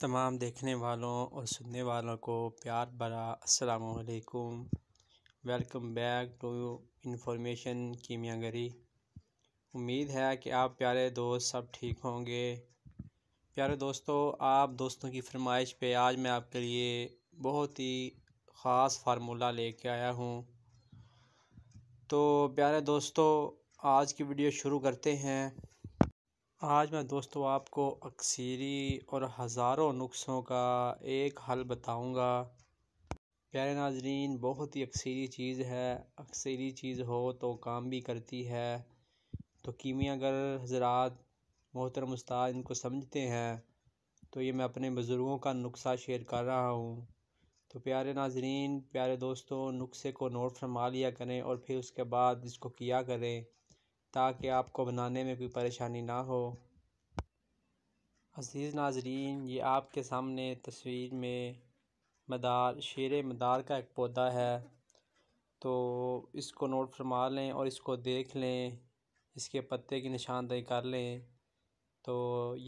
तमाम देखने वालों और सुनने वालों को प्यार भरा असलकुम वेलकम बैक टू इन्फॉर्मेशन कीमियागरी उम्मीद है कि आप प्यारे दोस्त सब ठीक होंगे प्यारे दोस्तों आप दोस्तों की फरमाइश पे आज मैं आपके लिए बहुत ही ख़ास फार्मूला लेके आया हूँ तो प्यारे दोस्तों आज की वीडियो शुरू करते हैं आज मैं दोस्तों आपको अक्सीरी और हज़ारों नुस्खों का एक हल बताऊंगा प्यारे नाजरीन बहुत ही अक्सीरी चीज़ है अक्सीरी चीज़ हो तो काम भी करती है तो कीमियागर हजरात मोहतरम उस्ताद इनको समझते हैं तो ये मैं अपने बुज़ुर्गों का नुस्खा शेयर कर रहा हूँ तो प्यारे नाजरीन प्यारे दोस्तों नुस्खे को नोट फरमा लिया करें और फिर उसके बाद इसको किया करें ताकि आपको बनाने में कोई परेशानी ना हो अज़ीज़ नाजरीन ये आपके सामने तस्वीर में मदार शेर मदार का एक पौधा है तो इसको नोट फरमा लें और इसको देख लें इसके पत्ते की निशानदेही कर लें तो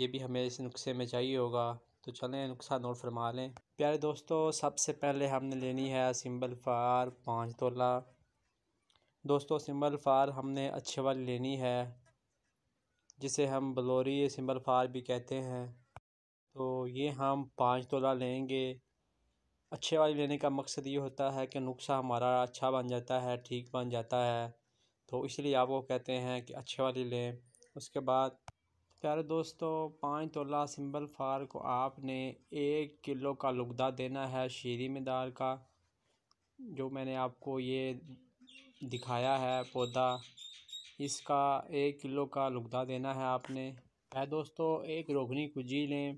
ये भी हमें इस नुस्खे में चाहिए होगा तो चलें नुस्खा नोट फरमा लें प्यारे दोस्तों सबसे पहले हमने लेनी है सिंबल फार पाँच तोला दोस्तों सिंबल फार हमने अच्छे वाली लेनी है जिसे हम बलोरी सिंबल फार भी कहते हैं तो ये हम पाँच तोला लेंगे अच्छे वाली लेने का मकसद ये होता है कि नुस्खा हमारा अच्छा बन जाता है ठीक बन जाता है तो इसलिए आप वो कहते हैं कि अच्छे वाली लें उसके बाद प्यारे दोस्तों पाँच तोला सिंबल फार को आपने एक किलो का लुगदा देना है शीरी मदार का जो मैंने आपको ये दिखाया है पौधा इसका एक किलो का लुगदा देना है आपने है दोस्तों एक रोगनी कुजी लें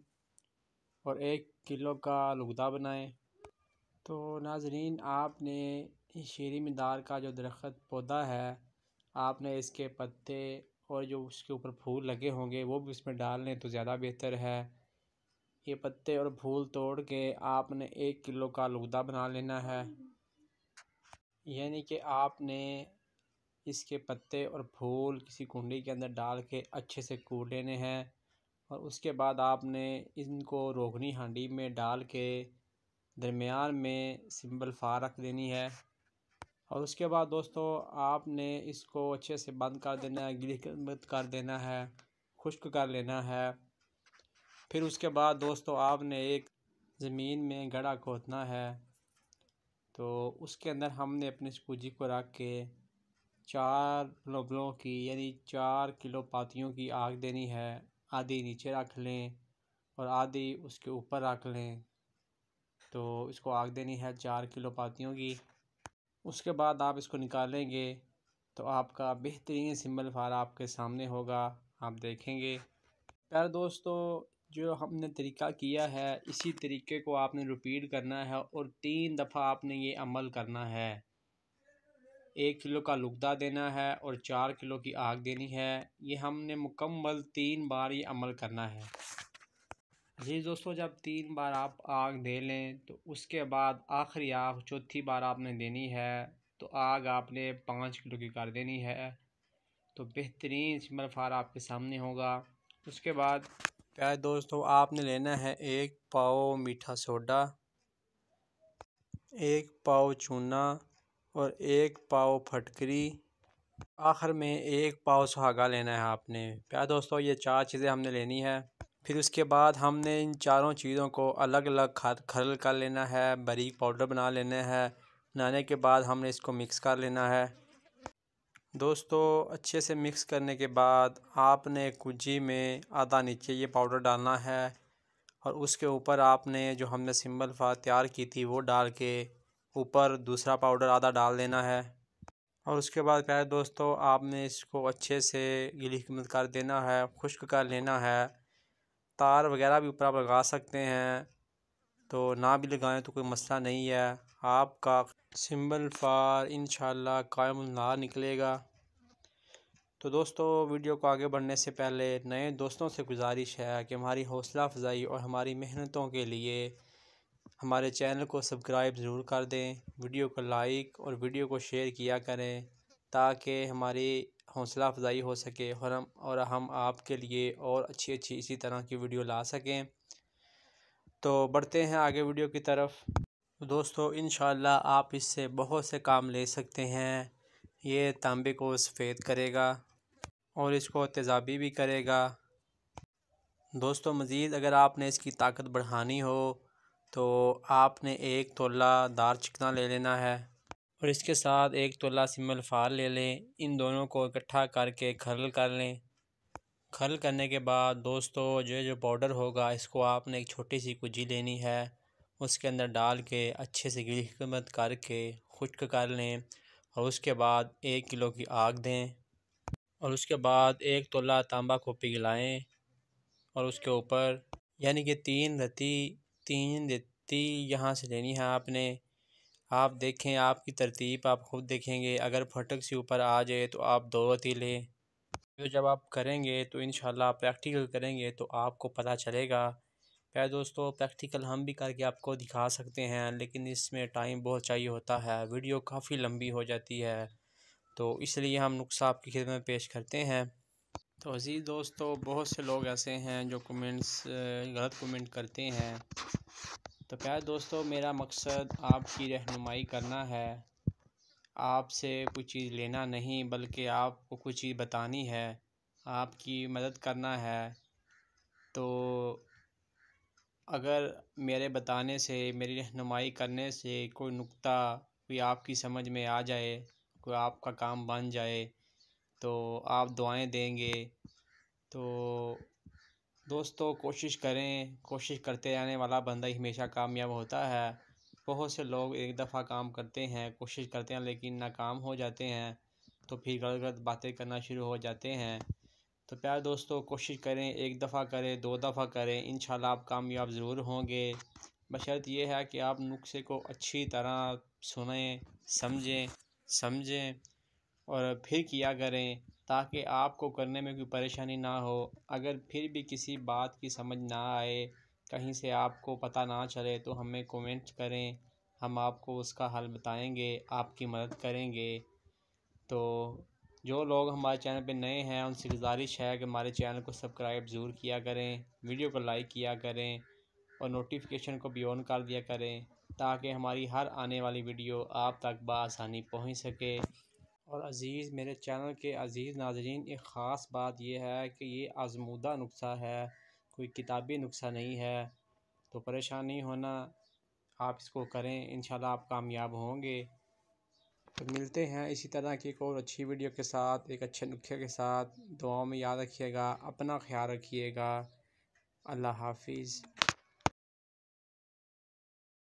और एक किलो का लुगदा बनाएं तो नाजरीन आपने शेरी मदार का जो दरख्त पौधा है आपने इसके पत्ते और जो उसके ऊपर फूल लगे होंगे वो भी उसमें डाल लें तो ज़्यादा बेहतर है ये पत्ते और फूल तोड़ के आपने एक किलो का लुगदा बना लेना है यानी कि आपने इसके पत्ते और फूल किसी कुंडी के अंदर डाल के अच्छे से कूट लेने हैं और उसके बाद आपने इनको रोगनी हांडी में डाल के दरमियान में सिंबल फा रख देनी है और उसके बाद दोस्तों आपने इसको अच्छे से बंद कर देना है गिर कर देना है खुश्क कर लेना है फिर उसके बाद दोस्तों आपने एक ज़मीन में गड़ा खोदना है तो उसके अंदर हमने अपने सूजी को रख के चार लोबलों की यानी चार किलो पातियों की आग देनी है आधी नीचे रख लें और आधी उसके ऊपर रख लें तो इसको आग देनी है चार किलो पातियों की उसके बाद आप इसको निकालेंगे तो आपका बेहतरीन सिम्बल फार आपके सामने होगा आप देखेंगे प्यारे दोस्तों जो हमने तरीका किया है इसी तरीके को आपने रिपीट करना है और तीन दफ़ा आपने ये अमल करना है एक किलो का लुकदा देना है और चार किलो की आग देनी है ये हमने मुकम्मल तीन बार ये अमल करना है जी दोस्तों जब तीन बार आप आग दे लें तो उसके बाद आखिरी आग चौथी बार आपने देनी है तो आग आपने पाँच किलो की कर देनी है तो बेहतरीन सिमर फार आपके सामने होगा उसके बाद प्यारे दोस्तों आपने लेना है एक पाव मीठा सोडा एक पाव चूना और एक पाव फटकरी आखिर में एक पाव सुहागा लेना है आपने प्यार दोस्तों ये चार चीज़ें हमने लेनी है फिर उसके बाद हमने इन चारों चीज़ों को अलग अलग खरल कर लेना है बारीक पाउडर बना लेना है बनाने के बाद हमने इसको मिक्स कर लेना है दोस्तों अच्छे से मिक्स करने के बाद आपने कुजी में आधा नीचे ये पाउडर डालना है और उसके ऊपर आपने जो हमने सिंबल फा तैयार की थी वो डाल के ऊपर दूसरा पाउडर आधा डाल देना है और उसके बाद प्यारे दोस्तों आपने इसको अच्छे से गिली हमत कर देना है खुश्क कर लेना है तार वगैरह भी ऊपर आप लगा सकते हैं तो ना भी लगाएं तो कोई मसला नहीं है आपका सिंबल फार इन कायम नार निकलेगा तो दोस्तों वीडियो को आगे बढ़ने से पहले नए दोस्तों से गुजारिश है कि हमारी हौसला अफजाई और हमारी मेहनतों के लिए हमारे चैनल को सब्सक्राइब ज़रूर कर दें वीडियो को लाइक और वीडियो को शेयर किया करें ताकि हमारी हौसला अफजाई हो सके और हम और हम आपके लिए और अच्छी अच्छी इसी तरह की वीडियो ला सकें तो बढ़ते हैं आगे वीडियो की तरफ दोस्तों इन आप इससे बहुत से काम ले सकते हैं ये तांबे को सफ़ेद करेगा और इसको तेजाबी भी करेगा दोस्तों मज़ीद अगर आपने इसकी ताकत बढ़ानी हो तो आपने एक तोला दार चिकना ले लेना है और इसके साथ एक तोला सिमल फाल ले लें इन दोनों को इकट्ठा करके खरल कर लें खरल करने के बाद दोस्तों जो जो पाउडर होगा इसको आपने एक छोटी सी कुजी लेनी है उसके अंदर डाल के अच्छे से गिली खिदमत करके खुश्क कर लें और उसके बाद एक किलो की आग दें और उसके बाद एक तोला तांबा को पिघलाएं और उसके ऊपर यानी कि तीन रत्ती तीन रत्ती यहाँ से लेनी है आपने आप देखें आपकी तरतीब आप खुद देखेंगे अगर फटक से ऊपर आ जाए तो आप दो रत्ती लें तो जब आप करेंगे तो इन प्रैक्टिकल करेंगे तो आपको पता चलेगा प्यारे दोस्तों प्रैक्टिकल हम भी करके आपको दिखा सकते हैं लेकिन इसमें टाइम बहुत चाहिए होता है वीडियो काफ़ी लंबी हो जाती है तो इसलिए हम नुस्खा आपकी खिदमत खिदमत पेश करते हैं तो अज़ीज़ दोस्तों बहुत से लोग ऐसे हैं जो कमेंट्स गलत कमेंट करते हैं तो प्यारे दोस्तों मेरा मकसद आपकी रहनुमाई करना है आपसे कुछ चीज़ लेना नहीं बल्कि आपको कुछ चीज़ बतानी है आपकी मदद करना है तो अगर मेरे बताने से मेरी रहनुमाई करने से कोई नुक्ता कोई आपकी समझ में आ जाए आपका काम बन जाए तो आप दुआएं देंगे तो दोस्तों कोशिश करें कोशिश करते रहने वाला बंदा ही हमेशा कामयाब होता है बहुत से लोग एक दफ़ा काम करते हैं कोशिश करते हैं लेकिन नाकाम हो जाते हैं तो फिर गलत गलत बातें करना शुरू हो जाते हैं तो प्यार दोस्तों कोशिश करें एक दफ़ा करें दो दफ़ा करें इन आप कामयाब ज़रूर होंगे बशर्त यह है कि आप नुस्खे को अच्छी तरह सुने समझें समझें और फिर किया करें ताकि आपको करने में कोई परेशानी ना हो अगर फिर भी किसी बात की समझ ना आए कहीं से आपको पता ना चले तो हमें कमेंट करें हम आपको उसका हल बताएंगे आपकी मदद करेंगे तो जो लोग हमारे चैनल पे नए हैं उनसे गुजारिश है कि हमारे चैनल को सब्सक्राइब ज़रूर किया करें वीडियो को लाइक किया करें और नोटिफिकेशन को भी ऑन कर दिया करें ताकि हमारी हर आने वाली वीडियो आप तक बसानी पहुँच सके और अज़ीज़ मेरे चैनल के अज़ीज़ नाजरीन एक ख़ास बात यह है कि ये आजमूदा नुस्खा है कोई किताबी नुस्खा नहीं है तो परेशान नहीं होना आप इसको करें इन आप कामयाब होंगे तो मिलते हैं इसी तरह की एक और अच्छी वीडियो के साथ एक अच्छे नुस्खे के साथ दुआओं में याद रखिएगा अपना ख्याल रखिएगा अल्लाह हाफिज़